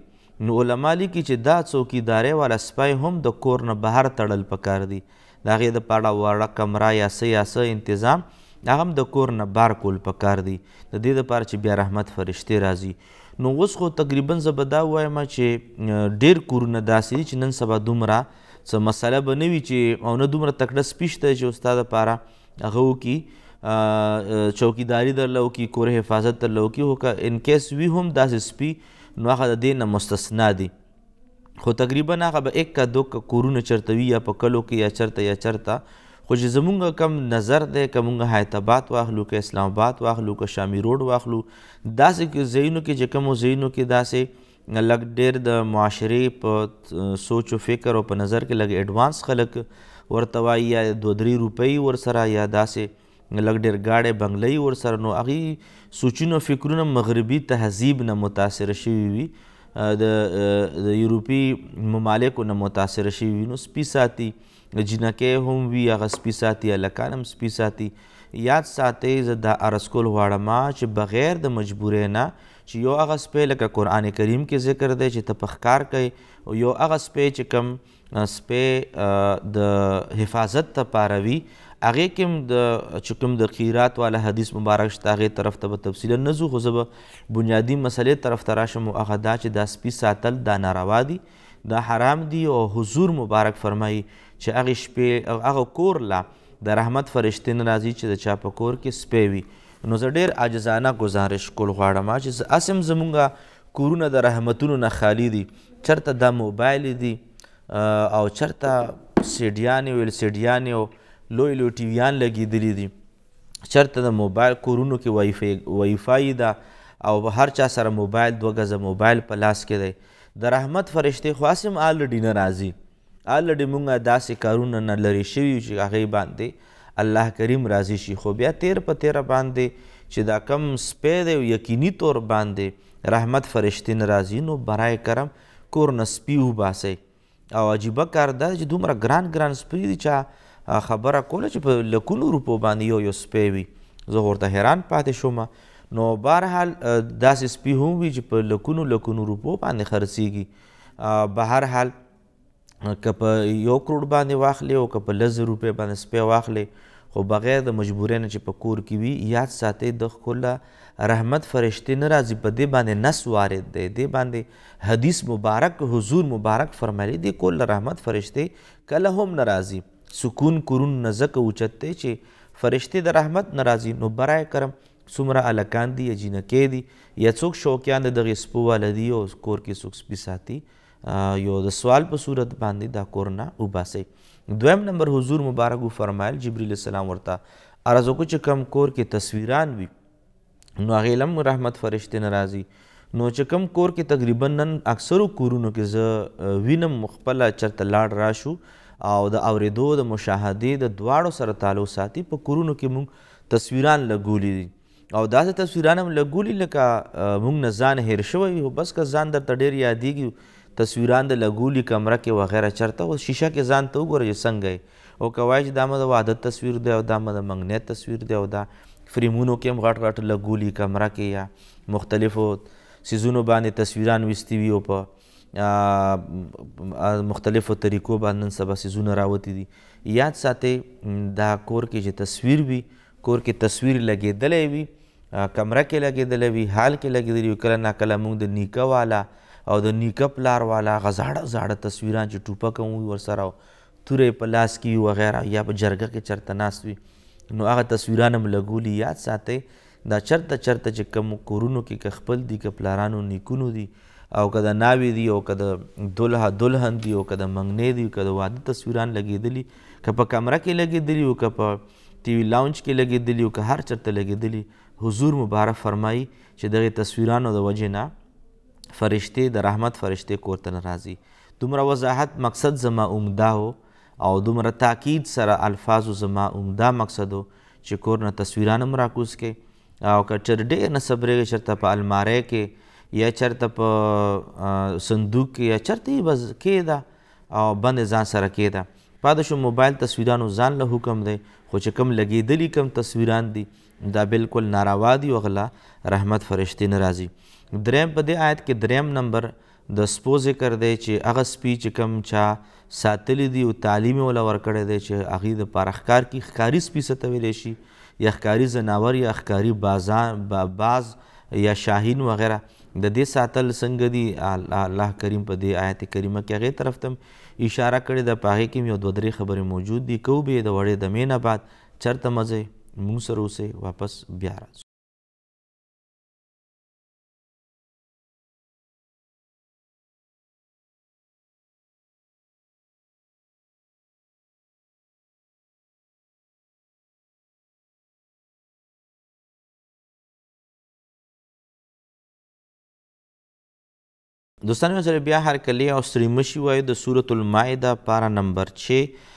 نو علما لیکي چې دا څوکیداری والا سپی هم د کور نه بهر تړل پکار دي د هغې دپاره وړه کمره یا څه یا څه انتظام هغه هم د کور نه بار کول پکار دي د دې دپاره چې بیا رحمت فرشتې راځي نو اوس خو تقریبا زه به دا ووایم چې ډېر کورونه داسې دي چې نن سبا دومره څه مسله به نه وي چې او نه دومره تکړه سپي شته چې استاد لپاره هغه وکي چوکیداری در لو کی کور حفاظت در لو کی هو کا ان کیس وی هم داس سپی نو هغه د دینه مستثنا دي خو تقریبا هغه به 1 کا 2 کا کورونه چرتوي یا په کلو کې یا چرته یا چرته خو چې زمونږ کم نظر دی که مونږ حیتاباد واخلو که اسلام آباد واخلو که شامی روډ واخلو داسې ځایونو کې چې کومو ځایونو کې داسې لږ ډېر د معاشرې په سوچ و فکر او په نظر کې لږ اډوانس خلک ورته وایي یا دوه درې روپۍ ورسره یا داسې لږ ډېر ګاډې بنګلۍ ورسره نو هغې سوچونه فکرونه مغربي تهذیب نه متاثره شوي وي د د یوروپي ممالکو نه متاثره شوي وي نو سپي ساتي جنکې هم وي هغه سپي ساتي هلکان هم سپي ساتي یاد ساتئ زه دا عرض کول غواړم چې بغیر د مجبورۍ نه چې یو هغه سپی لکه قرآن کریم کې ذکر دی چې ته په ښکار کوې او یو هغه سپی چې کم سپې د حفاظت ته پاروي هغې کې هم د چې کوم د قیرات والا حدیث مبارک شته هغې طرف ته به تفصیلا نه ځو خو زه به بنیادي مسلې طرف ته راشم او هغه دا چې دا سپي ساتل دا ناروا دي دا حرام دي او حضور مبارک فرمایي چې هغې شپې هغه کور لا د رحمت فرشتې نه راځي چې د چا په کور کې سپی وي نو زه ډېر عاجزانه ګزارش کول غواړم چې اسم زمونږ کورونه د رحمتونو نه خالی دي چرته دا موبایل دي او چرته سیډیانې او ال سیډیانې او لوی لوی ټیویان لګېدلي دي چرته د موبایل کورونو کې وایفای ده او هر چا سره موبایل دوه ګزه موبایل په لاس کې دی د رحمت فرشتې خو هسې هم آلریډي نه راځي آلریډي موږ داسې کارونه نه لرې شوي چې هغې باندې الله کریم راضي شي خو بیا تیر په تیره باندې چې دا کم سپی دی یقیني طور باندې رحمت فرشتې نه راځي نو برای کرم کور نه سپي وباسئ او عجیبه کار دا چې دومره ګران ګران سپي دي چې خبره کوله چې په لکونو روپو باندې یو یو سپی وي زه ورته حیران پاتې شوم نو بهرحال داسې سپي هم وي چې په لکونو لکونو روپو باندې خرڅېږي بهرحال که په یو کروڑ باندې واخلې او که په لس روپۍ باندې سپی واخلې خو بغیر د مجبورین چې په کور کې وي یاد ساتي د خلا رحمت فرشته نه راځي په دې باندې نس وارد دی دې باندې حدیث مبارک حضور مبارک فرمایلی دی کول رحمت فرشته کله هم ناراضي سکون کورون نزک اوچته چې فرشته د رحمت ناراضي نو برای کرم څومره الکان دي یا جنکې دي یا څوک شوقیان د دغې سپو والدي او کور کې څوک سپي ساتي یو د سوال په صورت باندې دا کور نه وباسئ دویم نمبر حضور مبارک فرمایل جبرئیل السلام ورته ارزو کو چې کم کور کې تصویران وي نو هغې لم رحمت فرشتې نه راځي نو چې کم کور کې تقریبا نن اکثرو کورونو کې زه وینم خپله چرته لاړ راشو او د اوریدو د مشاهدې د دواړو سره تعلق ساتي په کورونو کې مونږ تصویران لګولي دي او داسې تصویران هم لګولي لکه مونږ نه ځان هېر شوی وي بس که ځان درته ډېر یادېږي تصویران د لګولي کمره کې وغیرہ چرته او شیشه کې ځان ته وګوره چې څنګه او کوای چې دامه د واده تصویر دی او دامه د منګنیت تصویر دی او دا فریمونو کې هم غټ غټ لګولي کمره کې یا مختلفو سیزونو باندې تصویران وستي وي او په مختلفو طریقو باندې نن سبا سیزونه راوتی دي یاد ساتئ دا کور کې چې تصویر وي کور کې تصویر لګېدلی وي کمره کې لګېدلی وي حال کې لګېدلی وي کله ناکله موږ د نیکه والا او د نیکه پلار والا غزاړه زاړه تصویران چې ټوپک هم وي ورسره تورې په لاس کې وي وغیره یا په جرګه کې چرته ناست وي نو هغه تصویران هم لګولي یاد ساتئ دا چرته چرته چې کوم کورونو کې که خپل دي که پلارانو نیکونو دي او که د ناوې دي او که د دلها دلهن دي او که د منګنې دي که د واده تصویران لګېدلي که په کمره کې لګېدلي او که په ټي وي لاونج کې لګېدلي او که هر چرته لګېدلي حضور مبارک فرمایي چې دغه تصویرانو د وجې نه فرشتې د رحمت فرشتې کور ته نه راځي دومره وضاحت مقصد زما عمده و او دومره تاکید سره الفاظو زما عمده مقصد و چې کور نه تصویران هم راکوز کې او که چېر ډېر نه صبرېږې چېرته په المارۍ کې یا چېرته په صندوق کې یا چېرته یې بس کېږده او بند ځان سره کېږده پاده شو موبایل تصویرانو ځان له حکم دی خو چې کم لګېدلي کم تصویران دي دا بالکل ناروا دي وغلا رحمت فرشتې نه راځي دریم په دې آیت کې دریم نمبر د سپو ذکر دی چې هغه سپی چې کم چا ساتلی دی او تعلیم ولا ورکړی دی چې هغې د پاره ښکار کې ښکاري سپي څه ته ویلی شي یا ښکاري ځناور یا ښکاري بازان باز یا شاهین وغیره د دې ساتل څنګه دی الله کریم په دې آیت کریمه کې هغې طرف ته اشاره کړې ده په هغې کې یو دوه درې خبرې موجود دي کو به یې د وړې دمې نه بعد چرته مزه موږ سره اوسئ واپس بیا راځو دوستان یو ځل بیا هر کلی او سری مشي وای د سورۃ المائده پارا نمبر 6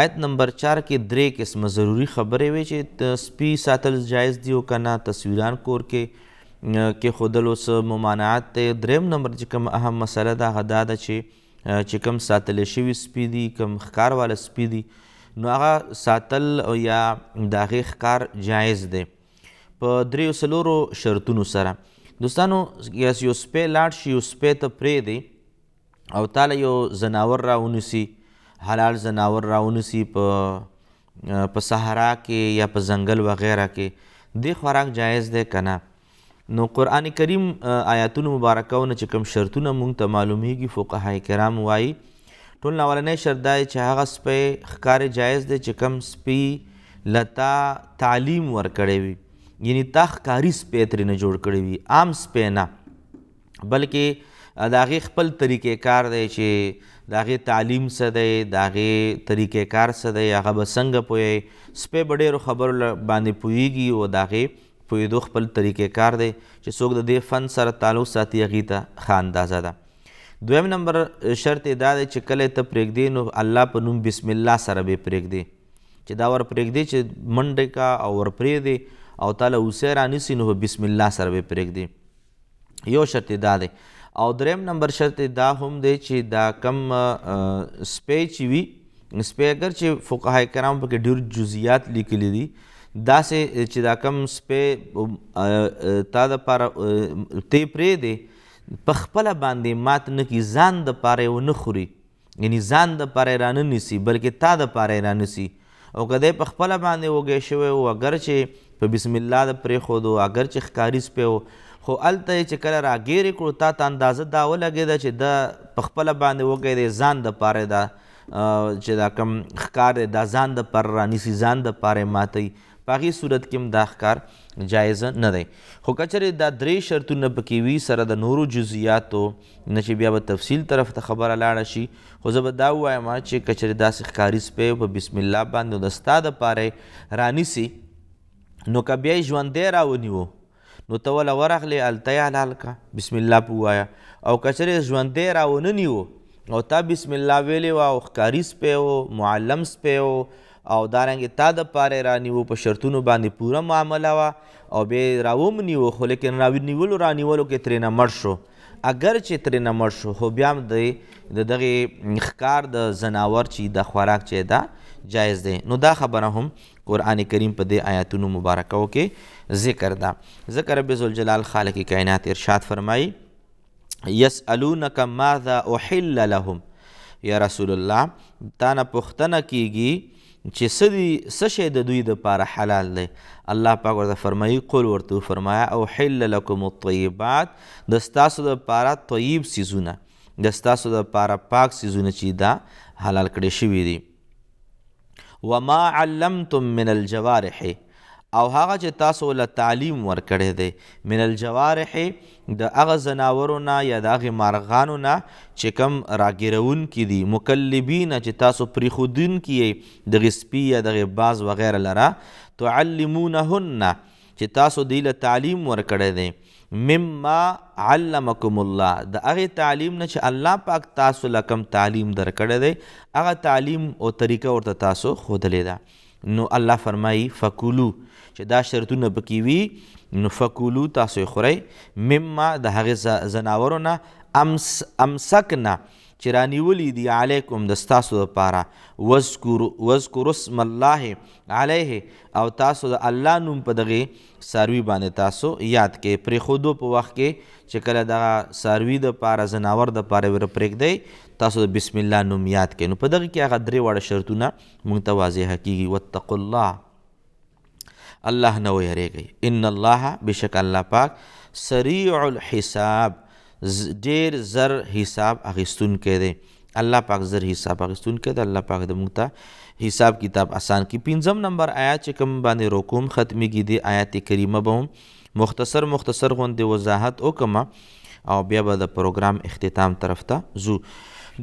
آیت نمبر 4 کې درې قسمه ضروری خبرې وي چې سپی ساتل جایز دی او کنه تصویران کور کې کې خودل اوس ممانعات ته دریم نمبر چې کوم اهم مسله دا غدا ده چې چې کوم ساتل شوی سپی دی کوم ښکار وال سپی دی نو هغه ساتل او یا داغه ښکار جایز دی په دریو سلورو شرطونو سره دوستانو یس یو سپی لاړ شي یو سپی ته پرېږدي او تاله یو ځناور راونیسي حلال ځناور راونیسي په په صحرا کې یا په ځنګل وغیرہ کې د خوراک جایز دی کنه نو قران کریم آیاتونو مبارکاونه چې کوم شرطونه مونږ ته معلومیږي فقهای کرام وایي ټول اولنې شرط دی چې هغه سپی ښکار جایز دی چې کوم سپی لتا تعلیم ورکړی وي یعنی تا ښکاري سپی ترېنه جوړ کړی وي عام سپی نه بلکې د هغې خپل طریقې کار دی چې د هغې تعلیم څه دی د هغې طریقې کار څه دی هغه به څنګه پوهی سپی به ډېرو خبرو باندې پوهیږي او د هغې پوهېدو خپل طریقې کار دی چې څوک د دې فن سره تعلق ساتي هغې ته ښه اندازه ده دویم نمبر شرط دا دی چې کله ته پرېږدې نو الله په نوم بسم الله سره به پرېږدې چې دا ور پرېږدې چې منډې کا او ور پرېږدې او تعالی اوسه رانیسی نو بسم الله سره به پرېږدي یو شرط دا دی او دریم نمبر شرط دا هم دی چې دا کم سپی چې وي سپی اگر چې فقهای کرام پکې ډېر جزئیات لیکلي دي دا سه چې دا کم سپی تا د پاره تی پرې دی په خپل باندې مات نه کی ځان د پاره و نه خوري یعنی ځان د پاره رانه نیسی بلکې تا د پاره رانه نیسی او کدی په خپل باندې وګی شوی او اگر چې په بسم الله د پرې خو دو اگر چې ښکاری سپیو خو الته چې کله راګیر کړو تا ته اندازه دا ولګیده چې د په خپل باندې وګی دی ځان د پاره دا چې دا کم ښکار دی دا ځان د پر رانیسي ځان د پاره ماتي په هغې صورت کې هم دا ښکار جایز نه دی خو کچره دا درې شرطونه پکې وي سره د نورو جزئیاتو نه چې بیا به تفصیل طرف ته خبره لاړه شي خو زه به دا ووایم چې کچره داسې ښکاري سپی په بسم الله باندې د ستا دپاره رانیسي نو که بیا یې ژوندی راونیو نو ته وله ورغلې هلته یې حلال کړه بسم الله په ووایه او کچره یې ژوندی راونه نیو او تا بسم الله ویلې وه او ښکاري سپی و معلم سپی و او دارنګ تا د پاره را نیو په شرطونو باندې پوره معامله وا او به راوم نیو خو لیکن راو نیولو را نیولو کې ترنه مړ شو اگر چې ترنه مړ شو خو بیا هم د دغه ښکار د زناور چې د خوراک چې دا جایز دی نو دا خبره هم قران کریم په دې آیاتونو مبارکو کې ذکر ده ذکر رب ذوالجلال خالق کائنات ارشاد فرمایي یسالونک ماذا احل لهم یا رسول الله تا نه پوښتنه کیږي چې سدي سشه د دوی د پاره حلال دی الله پاک ورته فرمایي قول ورته فرمایا او حل لكم الطيبات د ستاسو د پاره طیب سيزونه د ستاسو د پاره پاک سيزونه چې دا حلال کړي شوی دي وما علمتم من الجوارح او هغه چې تاسو له تعلیم ورکړې دی من الجوارح د هغه زناورو نه یا د هغه مارغانو نه چې کم راګیرون کی دي مکلبین چې تاسو پری خودین کیې د غسپی یا د باز وغیرہ لرا تعلمونهن چې تاسو دی له تعلیم ورکړې دی مما علمکم الله د هغه تعلیم نه چې الله پاک تاسو لکم تعلیم درکړې دی هغه تعلیم او طریقه ورته تاسو خودلې ده نو الله فرمایي فکلوا چې دا شرطونه پکې وي نو فکولو تاسو خورئ مما د هغې زناورو نه امس امسکنا چې رانیولي دي علیکم د ستاسو دپاره وذکر اسم الله علیه او تاسو د الله نوم په دغې ساروي باندې تاسو یاد کې پرېښودو په وخت کې چې کله دغه ساروي دپاره ځناور دپاره ور پرېږدئ تاسو د بسم الله نوم یاد کې نو په دغه کې هغه درې واړه شرطونه موږ ته واضحه کیږي واتقوا الله الله نه ویریږئ ان الله بشک الله پاک سریع الحساب ډیر زر حساب اخیستون کې دی الله پاک زر حساب اخیستون کې دی الله پاک د موږ ته حساب کتاب آسان کی پنځم نمبر آیات چې کوم باندې روکوم ختمي کې دی آیات کریمه به مختصر مختصر غوندې وضاحت وکم او بیا به د پروګرام اختتام طرف ته ځو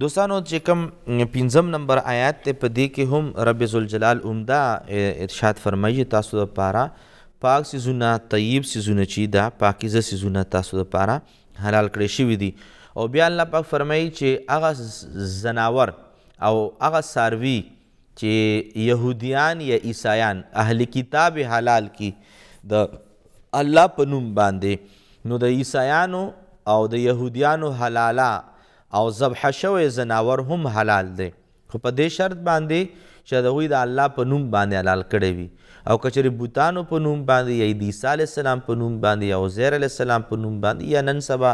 دوستانو چې کوم پنځم نمبر آیات ته په دې کې هم رب ذوالجلال عمدا ارشاد فرمایي تاسو لپاره پاک سيزونه طیب سيزونه چې دا پاکیزه سيزونه تاسو لپاره حلال کړی شوی دي او بیا الله پاک فرمایي چې هغه زناور او هغه ساروي چې يهوديان یا عیسایان اهل کتاب حلال کی د الله په نوم باندې نو د عیسایانو او د يهوديانو حلاله او ذبح شوی زناور هم حلال دی خو په دې شرط باندې چې د هغوی د الله په نوم باندې حلال کړی وي او کچرې بوتانو په نوم باندې یا د عیسی علیه السلام په نوم باندې یا عزیر علیه السلام په نوم باندې یا نن سبا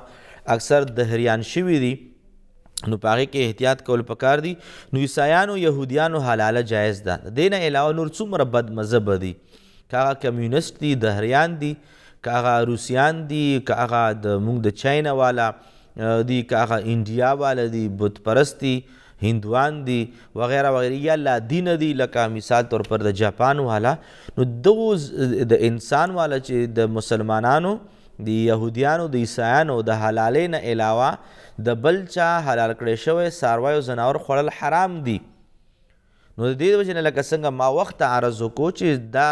اکثر دهریان شوي دي نو په هغې کې احتیاط کول پکار دي نو عیسایانو یهودیانو حلاله جایز ده د دې نه علاوه نور څومره بد مذهبه دي که هغه کمیونست دي دهریان دي که هغه روسیان دي که هغه د موږ د چاینا والا دی کاغه انډیا والا دی بت پرستی هندوان دی وغیرہ وغیرہ یا لا دین دی لکه مثال طور پر د جاپان والا نو دو د انسان والا چې د مسلمانانو د يهوديانو د عیسایانو د حلالې نه علاوه د بل چا حلال کړی شوی ساروی او زناور خوړل حرام دي نو د دې وجې نه لکه څنګه ما وخت عرض وکړو چې دا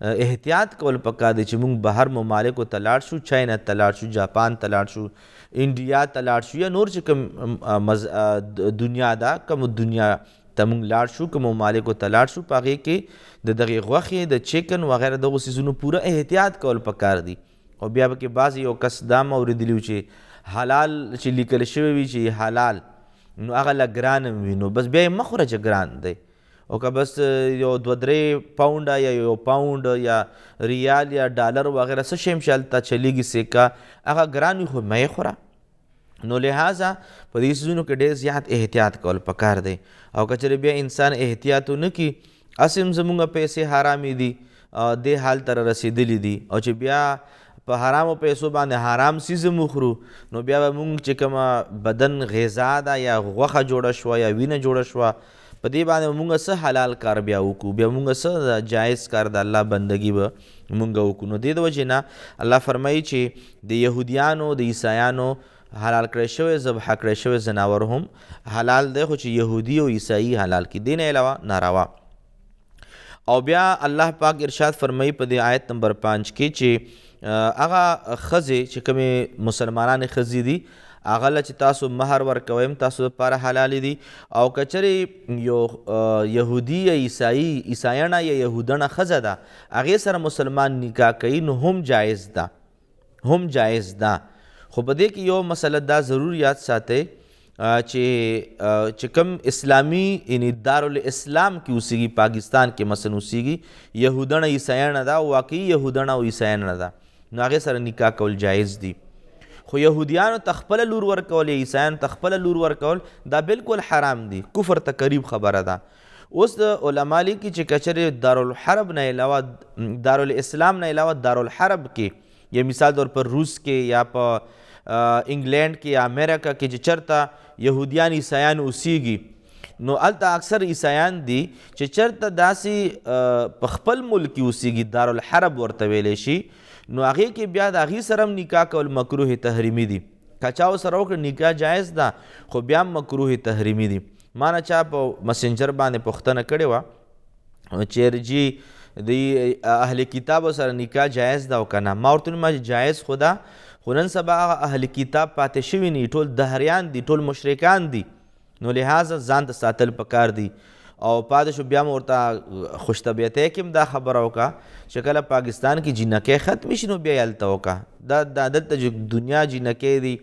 احتیاط کول پکار دی چې موږ بهر ممالکو ته لاړ شو چاینا ته لاړ شو جاپان ته لاړ شو انډیا ته لاړ شو یا نور چې کوم دنیا دا کوم دنیا ته موږ لاړ شو کوم ممالکو ته لاړ شو په هغې کې د دغې غوښې د چکن وغیره دغو څیزونو پوره احتیاط کول پکار دی او بیا به کې بعضې یو کس دا م اورېدلي چې حلال چې لیکل شوی وي چې حلال نو هغه لګران وي نو بس بیا یې مه خوره چې ګران دی او که بس یو دو درې پاونډ یا یو پاونډ یا ریال یا ډالر وغیرہ څه شی مشال تا چلیږي سکه هغه ګران خو مې خورا نو لہذا په دې سيزونو کې ډېر زیات احتیاط کول پکار دی او کچره بیا انسان احتیاط نه کی اسیم زمونږ پیسې حرامې دي د حال تر رسیدلې دي او چې بیا په حرامو پیسو باندې حرام سیز مخرو نو بیا به مونږ چې کومه بدن غذا ده یا غوخه جوړه شوه یا وینه جوړه شوه په دې باندې مونږ سه حلال کار بیا وکړو بیا مونږ سه جایز کار د الله بندگی به مونږ وکړو نو دې د وجې نه الله فرمایي چې د یهودیانو د عیسایانو حلال کړی شوی ذبح کړی شوی ځناور هم حلال دی خو چې یهودي او عیسایي حلال کی دین علاوه ناروا او بیا الله پاک ارشاد فرمایي په دې آیت نمبر 5 کې چې هغه خزه چې کوم مسلمانان خزي دي هغه چې تاسو مہر ورکویم تاسو لپاره حلال دي او کچره یو يهودي یا عیسائی عیسایانه یا يهودانه خزه ده هغه سره مسلمان نکاح کوي نو هم جایز ده هم جایز ده خو په دې کې یو مسله دا ضرور یاد ساتئ چې چې کوم اسلامي یعنی دارالاسلام کې اوسېږي پاکستان کې مثلا اوسېږي یهودان عیسایان دا واقعي یهودان او عیسایان دا نو هغې سره نکاح کول جایز دي خو يهوديانو تخپل لور ورکول عیسایان تخپل لور ورکول دا بالکل حرام دي کفر ته قریب خبره ده اوس د علما لیکي چې کچره دارالحرب نه علاوه دارالاسلام نه علاوه دارالحرب کې یا مثال طور پر روس کې یا په انګلینډ کې یا امریکا کې چې چرته يهوديان عیسایان اوسېږي نو الته اکثر عیسایان دي چې چرته داسې په خپل ملک اوسېږي دارالحرب ورته ویلی شي نو هغې کې بیا د هغې سره هم نکاح کول مکروه تحریمي دي که چا ورسره وکړه نکاح جایز ده خو بیا هم مکروه تحریمي دي ما نه چا په مسنجر باندې پوښتنه کړې وه چیرې جی د اهل کتاب سره نکاح جایز ده او که نه ما ورته ما جایز خو ده خو نن سبا اهل کتاب پاتې شوي نه ټول دهریان دي ټول مشرکان دي نو لہذا ځان ته ساتل پکار دي او پاتې شو بیا مو ورته خوش طبیعتۍ کې هم دا خبره وکړه چې کله پاکستان کې جینکې ختم شي نو بیا یې هلته وکړه دا دا دلته دنیا جینکې دي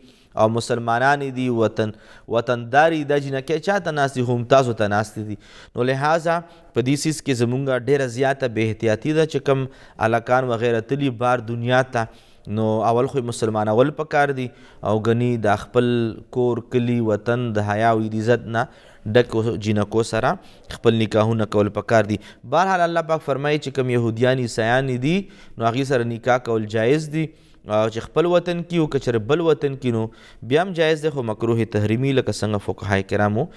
او مسلمانان دي وطن وطنداري د جنکه چاته ناسي هم تاسو ته ناسي دي نو لہذا په دې سیس کې زمونږه ډیره زیاته به احتیاطي ده چې کم علاقان وغیره تلی بار دنیا ته نو اول خو مسلمان اول پکار دي او غني د خپل کور کلی وطن د حیا او عزت نه ډکو جنکو سره خپل نکاحونه کول پکار دي بهرحال الله پاک فرمایي چې کوم يهوديان عیسایان دي نو هغې سره نکاح کول جایز دي چې خپل وطن کې او کچر بل وطن کې نو بیا هم جایز دی خو مکروه تحریمی لکه څنګه فقهای کرامو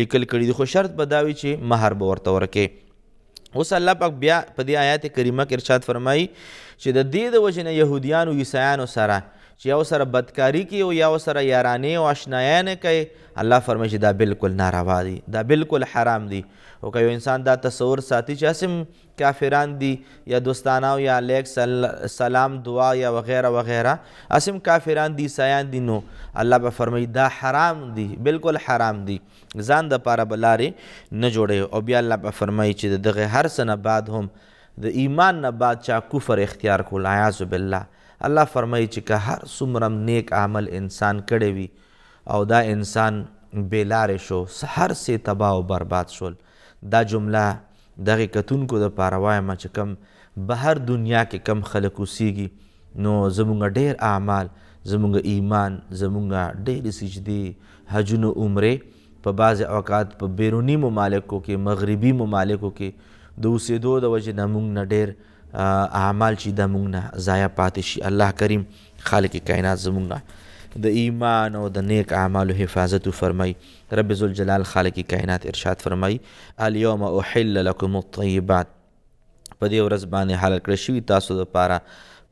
لیکل کړي دي خو شرط بداوي چې مہر به ورته ورکې اوس الله پاک بیا په دې آیات کریمه کې ارشاد فرمایي چې د دې د وجنه يهوديان او عیسایانو سره چې یو سره بدکاری کی او یو سره یارانې او آشنایۍ نه کوي الله فرمایي چې دا بالکل ناروا دي دا بالکل حرام دي او که یو انسان دا تصور ساتي چې اسم کافران دي یا دوستانه او یا لیک سلام دعا یا وغیرہ وغیرہ اسم کافران دي سیان دي نو الله به فرمایي دا حرام دي بالکل حرام دي ځان د پاره بلارې نه جوړي او بیا الله به فرمایي چې دغه هر سنه بعد هم د ایمان نه بعد چا کفر اختیار کول اعاذ بالله الله فرمایي چې که هر څومره نیک عمل انسان کړی وي او دا انسان بې لارې شو هر سه تباه او برباد شول دا جمله دغه کتونکو د پاره وایم چې کم بهر دنیا کې کم خلک اوسیږي نو زمونږ ډیر اعمال زمونږ ایمان زمونږ ډېرې سجدې حجونه عمرې په بعض اوقات په بیرونی ممالکو کې مغربي ممالکو کې د اوسېدو د وجې نه مونږ نه ډېر اعمال چې د موږ نه ضایع پاتې شي الله کریم خالق کائنات زموږ نه د ایمان او د نیک اعمالو حفاظت فرمای رب ذل جلال خالق کائنات ارشاد فرمای الیوم احل لكم الطیبات په دې ورځ باندې حلال کړی شوی تاسو لپاره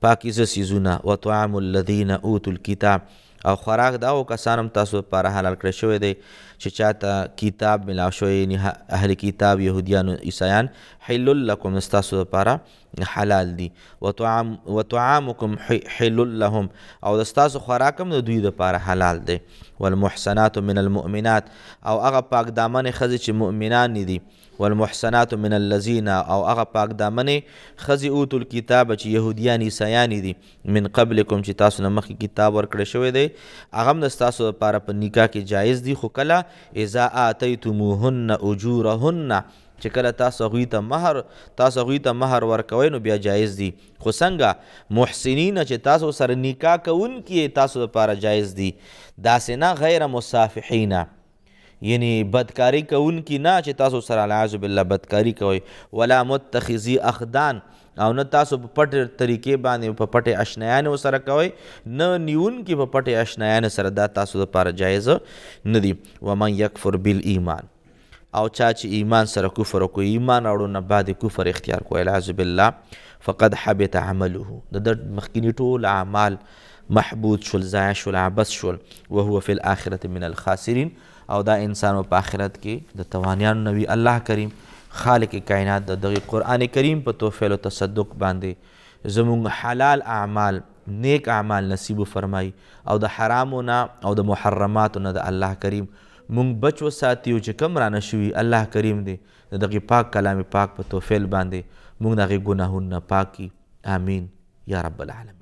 پاکیزه سیزونه وطعام الذین اوتوا الكتاب او خوراک دا او کسانم تاسو لپاره حلال کړی شوی دی چې چاته کتاب ملاو شوی یعنی اهل کتاب يهوديان او عیسایان حلل لكم تاسو لپاره حلال دي وطعام وطعامكم حلل لهم او تاسو خوراکم د دوی لپاره حلال دی والمحسنات من المؤمنات او هغه پاک دامن خزه چې مؤمنان دي والمحسنات من الذين او هغه پاک دامنې خزي اوتل کتاب چې يهوديان عیسایان دي من قبلکم چې تاسو نه مخکې کتاب ورکړی شوی دی هغه هم د تاسو لپاره په نکاح کې جایز دي خو کله اذا اتیتموهن اجورهن چې کله تاسو غوی ته مہر تاسو غوی ته مہر ورکوي نو بیا جایز دي خو څنګه محسنین چې تاسو سره نکاح کوونکې تاسو لپاره جایز دي دا سینا غیر مصافحینا یعنی بدکاری کوونکی نه چې تاسو سره العاذ بالله بدکاری کوي ولا متخذي اخدان او نه تاسو په پټ طریقې باندې په پټ آشنایان سره کوي نه نیون کې په پټ آشنایان سره دا تاسو لپاره جایز نه دی و من یکفر بالایمان او چا چې ایمان سره کفر کوي ایمان اړو نه بعد کفر اختیار کوي العاذ بالله فقد حبط عمله د مخکینی ټول اعمال محبوط شول ضایع شول عبس شول وهو في الاخره من الخاسرين او دا انسان په آخرت کې د توانیانو نوی الله کریم خالق کائنات د دغه قران کریم په توفیل او تصدق باندې زموږ حلال اعمال نیک اعمال نصیب فرمای او د حرامونه او د محرماتونه د الله کریم مونږ بچ وساتیو چې کم رانه شوي الله کریم دی د دغه پاک کلام پاک په توفیل باندې مونږ دغه ګناهونه پاکي امین یا رب العالمین